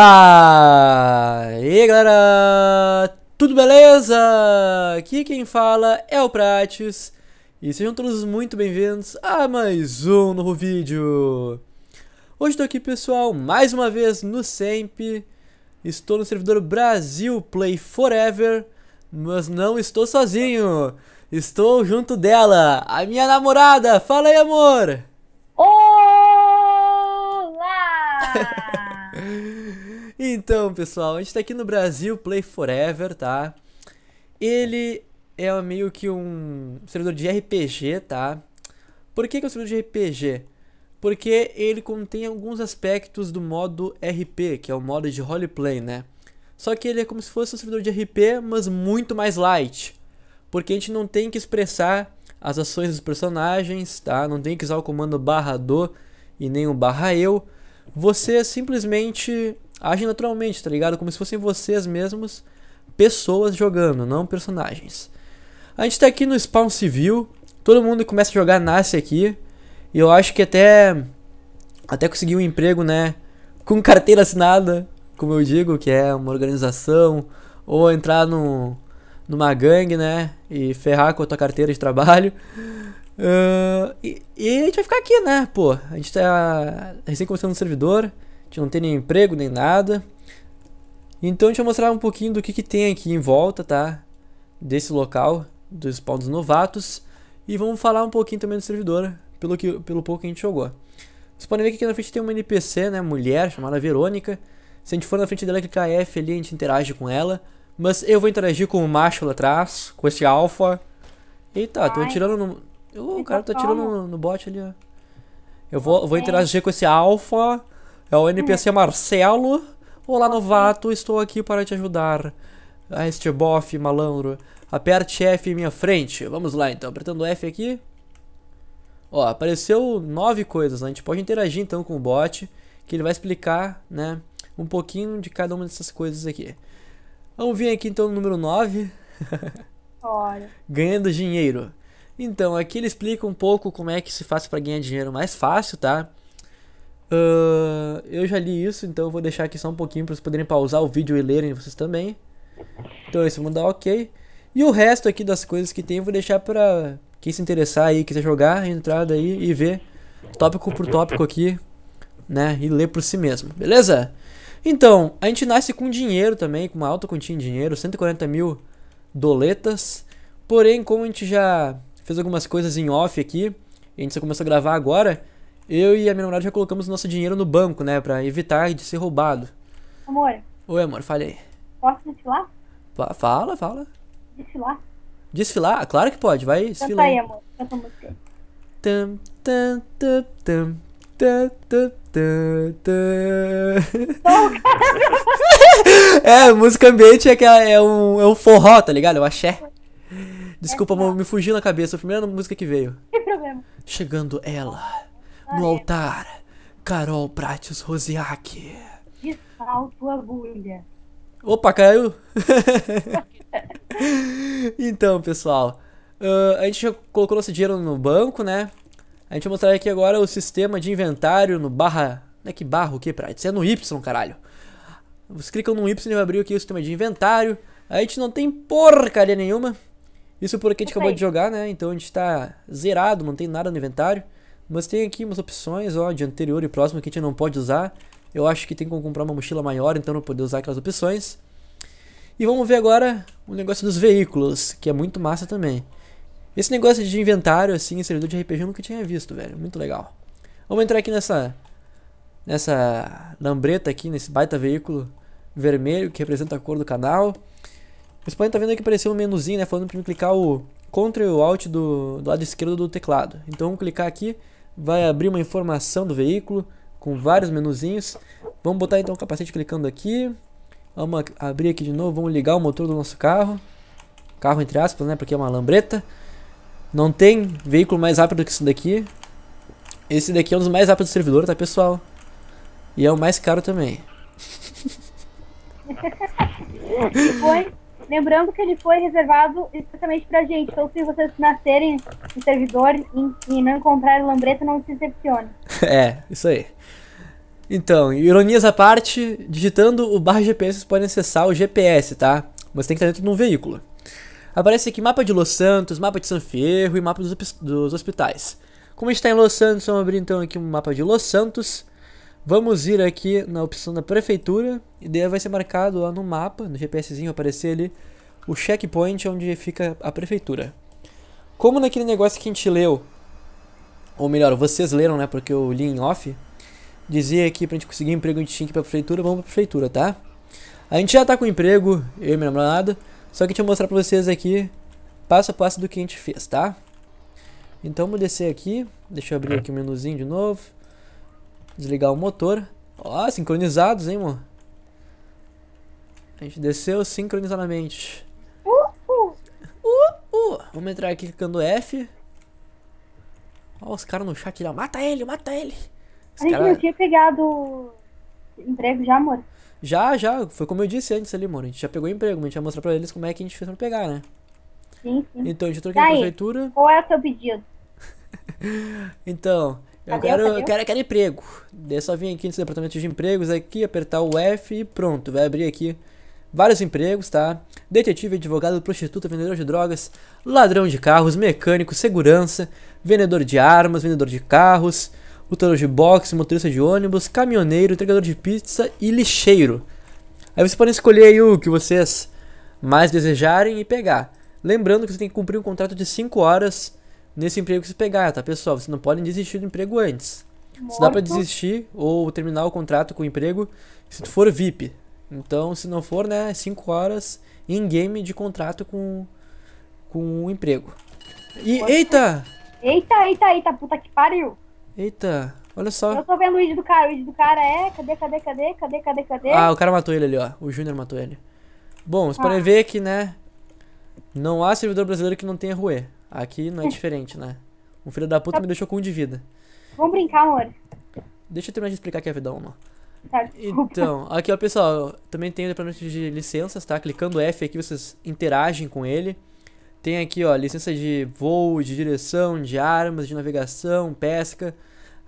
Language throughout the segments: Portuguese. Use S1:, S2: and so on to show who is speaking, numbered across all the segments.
S1: aí, galera, tudo beleza? Aqui quem fala é o Prates e sejam todos muito bem-vindos a mais um novo vídeo. Hoje estou aqui pessoal, mais uma vez no SEMP, estou no servidor Brasil Play Forever, mas não estou sozinho, estou junto dela, a minha namorada, fala aí amor! Olá! Então, pessoal, a gente tá aqui no Brasil Play Forever, tá? Ele é meio que um servidor de RPG, tá? Por que, que é um servidor de RPG? Porque ele contém alguns aspectos do modo RP, que é o modo de roleplay, né? Só que ele é como se fosse um servidor de RP, mas muito mais light. Porque a gente não tem que expressar as ações dos personagens, tá? Não tem que usar o comando barra do e nem o barra eu. Você simplesmente agem naturalmente, tá ligado? Como se fossem vocês mesmos pessoas jogando, não personagens. A gente tá aqui no spawn civil, todo mundo que começa a jogar nasce aqui. E eu acho que até até conseguir um emprego, né, com carteira assinada, como eu digo, que é uma organização ou entrar no numa gangue, né, e ferrar com a tua carteira de trabalho. Uh, e, e, a gente vai ficar aqui, né, pô. A gente tá recém começando no servidor não tem nem emprego nem nada. Então deixa eu mostrar um pouquinho do que, que tem aqui em volta, tá? Desse local, do spawn dos novatos. E vamos falar um pouquinho também do servidor, pelo, que, pelo pouco que a gente jogou. Vocês podem ver que aqui na frente tem uma NPC, né, mulher, chamada Verônica. Se a gente for na frente dela e clicar F ali, a gente interage com ela. Mas eu vou interagir com o macho lá atrás, com esse alfa. Eita, tô atirando no... o cara tá atirando no, no bot ali, ó. Eu vou, vou interagir com esse alfa. É o NPC Marcelo. Olá, novato, estou aqui para te ajudar. A ah, este bofe malandro. Aperte F em minha frente. Vamos lá então, apertando F aqui. Ó, apareceu nove coisas. Né? A gente pode interagir então com o bot, que ele vai explicar, né, um pouquinho de cada uma dessas coisas aqui. Vamos vir aqui então no número 9. Ganhando dinheiro. Então, aqui ele explica um pouco como é que se faz para ganhar dinheiro mais fácil, tá? Uh, eu já li isso, então eu vou deixar aqui só um pouquinho para vocês poderem pausar o vídeo e lerem vocês também. Então esse vamos dar tá ok. E o resto aqui das coisas que tem eu vou deixar para quem se interessar aí, quiser jogar, entrar daí e ver tópico por tópico aqui, né, e ler por si mesmo, beleza? Então, a gente nasce com dinheiro também, com uma alta quantia de dinheiro, 140 mil doletas. Porém, como a gente já fez algumas coisas em off aqui, a gente só começou a gravar agora, eu e a minha namorada já colocamos nosso dinheiro no banco, né? Pra evitar de ser roubado. Amor. Oi, amor, fale aí. Posso desfilar? Pa fala, fala. Desfilar? Desfilar? Claro que pode, vai desfilar. Canta aí, amor. Canta a música. tam tam tam tam. é, música ambiente é, que é, é, um, é um forró, tá ligado? É um axé. Desculpa, é, amor, me fugiu na cabeça. a primeira música que veio. Sem problema. Chegando ela no altar, Carol Pratius Rosiak. Que salto agulha. Opa, caiu! então, pessoal, uh, a gente colocou nosso dinheiro no banco, né? A gente vai mostrar aqui agora o sistema de inventário no barra... Não é que barra o que, Pratius? É no Y, caralho. Vocês clicam no Y e vai abrir aqui o sistema de inventário. A gente não tem porcaria nenhuma. Isso porque a gente acabou de jogar, né? Então a gente tá zerado, não tem nada no inventário. Mas tem aqui umas opções, ó, de anterior e próximo que a gente não pode usar. Eu acho que tem como comprar uma mochila maior, então não poder usar aquelas opções. E vamos ver agora o negócio dos veículos, que é muito massa também. Esse negócio de inventário, assim, em servidor de RPG eu nunca tinha visto, velho. Muito legal. Vamos entrar aqui nessa... Nessa lambreta aqui, nesse baita veículo vermelho que representa a cor do canal. Vocês podem estar tá vendo aqui aparecer um menuzinho, né? Falando pra eu clicar o Ctrl e o Alt do, do lado esquerdo do teclado. Então vamos clicar aqui vai abrir uma informação do veículo com vários menuzinhos. Vamos botar então o capacete clicando aqui. Vamos abrir aqui de novo, vamos ligar o motor do nosso carro. Carro entre aspas, né, porque é uma lambreta. Não tem veículo mais rápido que isso daqui. Esse daqui é um dos mais rápidos do servidor, tá, pessoal? E é o mais caro também. Foi? Lembrando que ele foi reservado especialmente pra gente. Então, se vocês nascerem no servidor e, e não comprarem lambreta, não se decepcione. é, isso aí. Então, ironias à parte, digitando o barra GPS, vocês podem acessar o GPS, tá? Mas tem que estar dentro de um veículo. Aparece aqui mapa de Los Santos, mapa de San Fierro e mapa dos, dos hospitais. Como está em Los Santos, vamos abrir então aqui um mapa de Los Santos. Vamos ir aqui na opção da prefeitura e daí vai ser marcado lá no mapa, no GPSzinho aparecer ali, o checkpoint onde fica a prefeitura. Como naquele negócio que a gente leu, ou melhor, vocês leram, né, porque eu li em off, dizia aqui pra gente conseguir um emprego a gente tinha que ir pra prefeitura, vamos pra prefeitura, tá? A gente já tá com emprego, eu e minha namorada, só que deixa eu mostrar pra vocês aqui, passo a passo do que a gente fez, tá? Então vou descer aqui, deixa eu abrir aqui o menuzinho de novo. Desligar o motor. Ó, sincronizados, hein, mano? A gente desceu sincronizadamente. Uh, uh. Vamos entrar aqui clicando F. Ó, os caras no chat ó. Mata ele, mata ele. Os a gente cara... não tinha pegado emprego já, amor? Já, já. Foi como eu disse antes ali, amor. A gente já pegou emprego, mas a gente vai mostrar pra eles como é que a gente fez pra pegar, né? Sim, sim. Então, a gente entrou a na prefeitura. Qual é o seu pedido? então, eu Cadê quero, eu? quero, quero emprego. É só vir aqui no departamento de empregos aqui, apertar o F e pronto. Vai abrir aqui vários empregos, tá? Detetive, advogado, prostituta, vendedor de drogas, ladrão de carros, mecânico, segurança, vendedor de armas, vendedor de carros, lutador de boxe, motorista de ônibus, caminhoneiro, entregador de pizza e lixeiro. Aí vocês podem escolher o que vocês mais desejarem e pegar. Lembrando que você tem que cumprir um contrato de 5 horas nesse emprego que você pegar, tá, pessoal? Vocês não podem desistir do emprego antes. Morto. Se dá para desistir ou terminar o contrato com o emprego se for VIP. Então, se não for, né, 5 é horas em game de contrato com com o emprego.
S2: E Morto. eita!
S1: Eita, eita, eita, puta que pariu. Eita, olha só. Eu tô vendo o vídeo do cara, o vídeo do cara é, cadê, cadê, cadê, cadê, cadê, cadê? Ah, o cara matou ele ali, ó. O Júnior matou ele. Bom, vocês ah. podem ver que, né, não há servidor brasileiro que não tenha ruê. Aqui não é, é diferente, né? Um filho da puta tá me deixou com um de vida. Vamos brincar, amor. Deixa eu terminar de explicar que é vida uma. tá, Então, aqui ó, pessoal, também tem o departamento de licenças, tá? Clicando F aqui vocês interagem com ele. Tem aqui, ó, licença de voo, de direção, de armas, de navegação, pesca.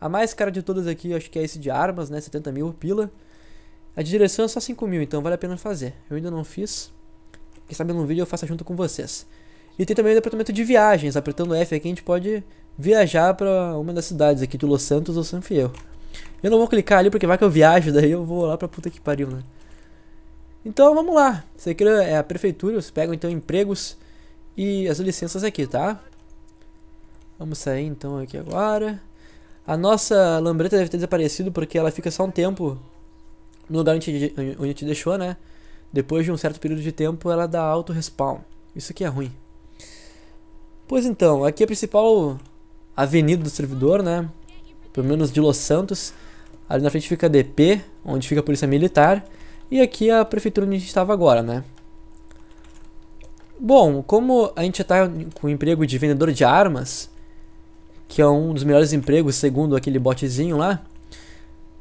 S1: A mais cara de todas aqui, acho que é esse de armas, né? 70 mil, pila. A de direção é só 5 mil, então vale a pena fazer. Eu ainda não fiz. Quem sabe num vídeo eu faço junto com vocês. E tem também o departamento de viagens. Apertando F aqui a gente pode viajar para uma das cidades aqui do Los Santos ou San Fiel. Eu não vou clicar ali porque vai que eu viajo, daí eu vou lá pra puta que pariu, né? Então vamos lá. Isso aqui é a prefeitura, vocês pegam então empregos e as licenças aqui, tá? Vamos sair então aqui agora. A nossa lambreta deve ter desaparecido porque ela fica só um tempo no lugar onde a gente, onde a gente deixou, né? Depois de um certo período de tempo ela dá auto-respawn. Isso aqui é ruim. Pois então, aqui é a principal avenida do servidor, né? Pelo menos de Los Santos. Ali na frente fica a DP, onde fica a polícia militar. E aqui é a prefeitura onde a gente estava agora, né? Bom, como a gente já está com o emprego de vendedor de armas, que é um dos melhores empregos, segundo aquele botezinho lá,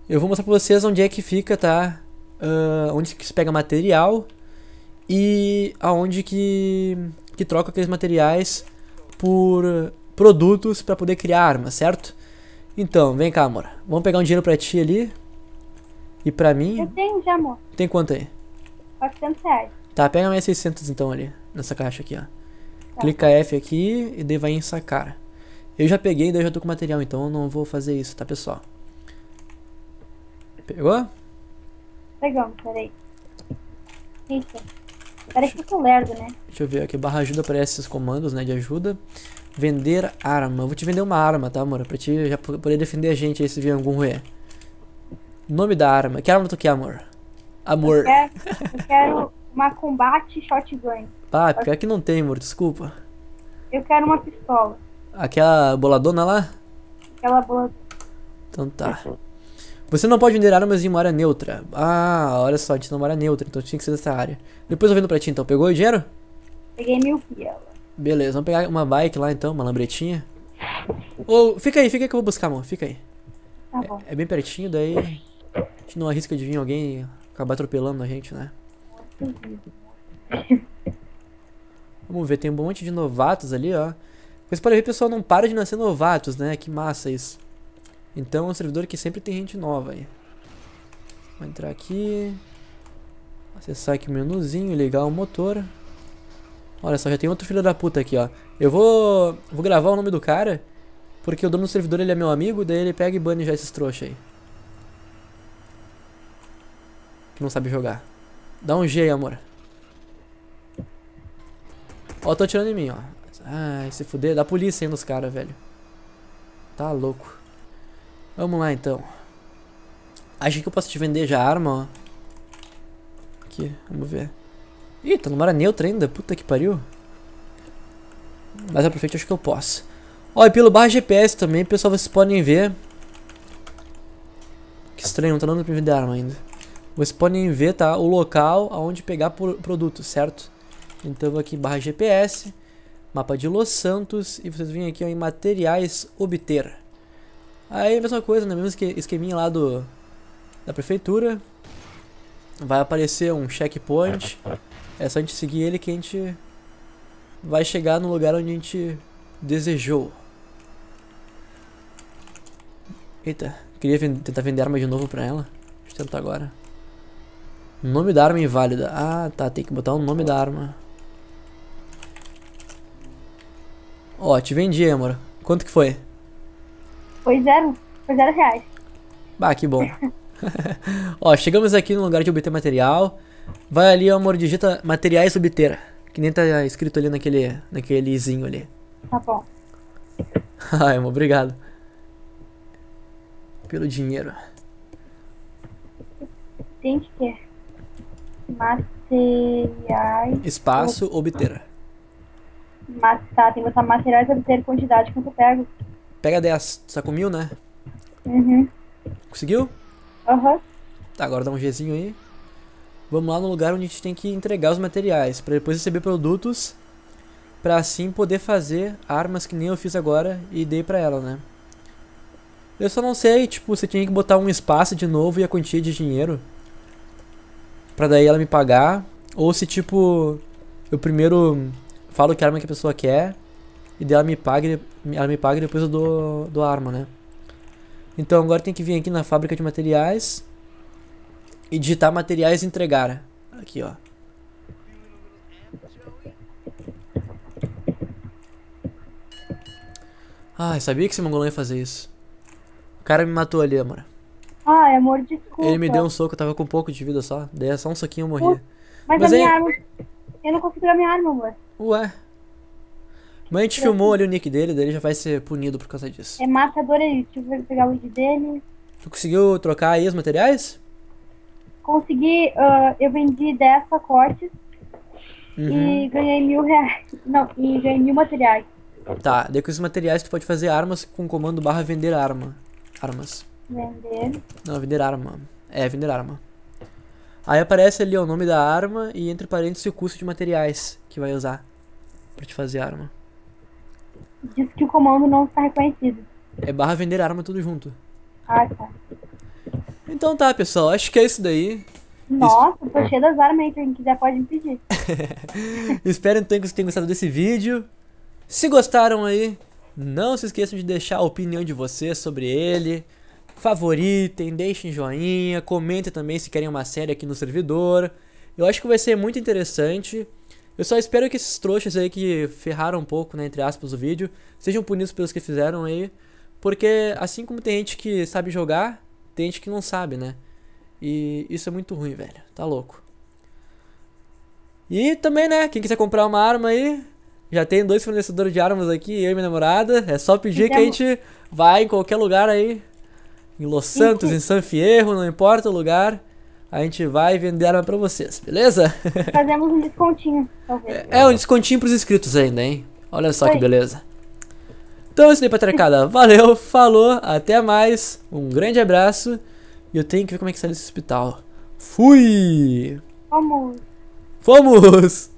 S1: eu vou mostrar para vocês onde é que fica, tá? Uh, onde que se pega material e aonde que, que troca aqueles materiais por eh, produtos para poder criar armas, certo? Então, vem cá, amor. Vamos pegar um dinheiro pra ti ali. E pra mim. Eu tenho já, amor. Tem quanto aí? 400 reais. Tá, pega mais 600 então ali. Nessa caixa aqui, ó. Tá. Clica F aqui e daí vai em sacar. Eu já peguei, daí eu já tô com material, então eu não vou fazer isso, tá, pessoal? Pegou? Pegamos, peraí. Isso. Parece que eu lerdo, né? Deixa eu ver aqui. Barra ajuda parece esses comandos, né? De ajuda. Vender arma. Eu vou te vender uma arma, tá, amor? Pra te já poder defender a gente aí se vier algum ruê. Nome da arma. Que arma tu quer, amor? Amor. Eu quero, eu quero uma combate shotgun. Ah, pior que não tem, amor. Desculpa. Eu quero uma pistola. Aquela boladona lá? Aquela boladona. Então tá. Uhum. Você não pode vender armas em uma área neutra. Ah, olha só, a gente não mora neutra, então tinha que ser dessa área. Depois eu vendo pra ti então. Pegou o dinheiro? Peguei mil piela. Beleza, vamos pegar uma bike lá então, uma lambretinha. Ou, oh, fica aí, fica aí que eu vou buscar, amor. Fica aí. Tá é, bom. É, é bem pertinho, daí a gente não arrisca de vir alguém e acabar atropelando a gente, né? Vamos ver, tem um monte de novatos ali, ó. Mas podem ver, pessoal, não para de nascer novatos, né? Que massa isso. Então é um servidor que sempre tem gente nova aí. Vou entrar aqui. Acessar aqui o menuzinho, ligar o motor. Olha só, já tem outro filho da puta aqui, ó. Eu vou, vou gravar o nome do cara, porque o dono do servidor ele é meu amigo, daí ele pega e bane já esses trouxa aí. Que não sabe jogar. Dá um G aí, amor. Ó, tô atirando em mim, ó. Ai, se fuder. Dá polícia aí nos caras, velho. Tá louco. Vamos lá então. Acho que eu posso te vender já a arma, ó. Aqui, vamos ver. Ih, tá no área neutra ainda, puta que pariu. Mas aproveite, acho que eu posso. Ó, e pelo barra GPS também, pessoal, vocês podem ver. Que estranho, não tá dando pra vender arma ainda. Vocês podem ver, tá? O local aonde pegar por, produto, certo? Então eu vou aqui em barra GPS, mapa de Los Santos, e vocês vêm aqui ó, em materiais obter. Aí a mesma coisa, né? Mesmo esqueminha lá do da prefeitura. Vai aparecer um checkpoint. É só a gente seguir ele que a gente vai chegar no lugar onde a gente desejou. Eita, queria tentar vender arma de novo pra ela. Deixa eu tentar agora. Nome da arma inválida. Ah, tá, tem que botar o nome da arma. Ó, te vendi, amor. Quanto que foi? Foi zero. Foi zero reais. Bah, que bom. Ó, chegamos aqui no lugar de obter material. Vai ali, amor, digita materiais obter. Que nem tá escrito ali naquele, naquele zinho ali. Tá bom. Ai, amor, obrigado. Pelo dinheiro. Tem que ter. Materiais. Espaço obter. Mas tá, tem que botar materiais obter quantidade quanto eu pego. Pega 10. sacou tá com mil, né? Uhum. Conseguiu? Aham. Uhum. Tá, agora dá um Gzinho aí. Vamos lá no lugar onde a gente tem que entregar os materiais. para depois receber produtos. para assim poder fazer armas que nem eu fiz agora e dei pra ela, né? Eu só não sei, tipo, você tinha que botar um espaço de novo e a quantia de dinheiro. Pra daí ela me pagar. Ou se, tipo, eu primeiro falo que arma que a pessoa quer e dela me pague, ela me paga e depois eu dou, dou arma, né? Então agora tem que vir aqui na fábrica de materiais e digitar materiais e entregar. Né? Aqui, ó. Ai, sabia que esse mongolão ia fazer isso. O cara me matou ali, amor. Ai, ah, é amor, desculpa. Ele me deu um soco, eu tava com pouco de vida só. deu é só um soquinho eu morri. Mas, mas, a minha arma... Eu não consigo a minha arma, amor. Ué, mas a gente é filmou assim. ali o nick dele, daí ele já vai ser punido por causa disso. É matador aí, deixa eu pegar o ID dele. Tu conseguiu trocar aí os materiais? Consegui, uh, eu vendi 10 pacotes uhum. e ganhei mil reais. Não, e ganhei mil materiais. Tá, daí com esses materiais tu pode fazer armas com comando barra vender arma. Armas. Vender. Não, vender arma. É, vender arma. Aí aparece ali ó, o nome da arma e entre parênteses o custo de materiais que vai usar pra te fazer arma. Diz que o comando não está reconhecido. É barra vender arma tudo junto. Ah, tá. Então tá, pessoal. Acho que é isso daí. Nossa, tô cheio das armas aí. Quem quiser pode me pedir. Espero então que vocês tenham gostado desse vídeo. Se gostaram aí, não se esqueçam de deixar a opinião de vocês sobre ele. Favoritem, deixem joinha, comentem também se querem uma série aqui no servidor. Eu acho que vai ser muito interessante. Eu só espero que esses trouxas aí que ferraram um pouco, né, entre aspas, o vídeo, sejam punidos pelos que fizeram aí. Porque assim como tem gente que sabe jogar, tem gente que não sabe, né? E isso é muito ruim, velho. Tá louco. E também, né, quem quiser comprar uma arma aí, já tem dois fornecedores de armas aqui, eu e minha namorada. É só pedir então... que a gente vai em qualquer lugar aí. Em Los Santos, em San Fierro, não importa o lugar a gente vai vender arma pra vocês, beleza? Fazemos um descontinho, talvez. É, é um descontinho pros inscritos ainda, hein? Olha só Foi. que beleza. Então é isso aí, patracada. Valeu, falou, até mais. Um grande abraço. E eu tenho que ver como é que sai desse hospital. Fui! Vamos! Fomos!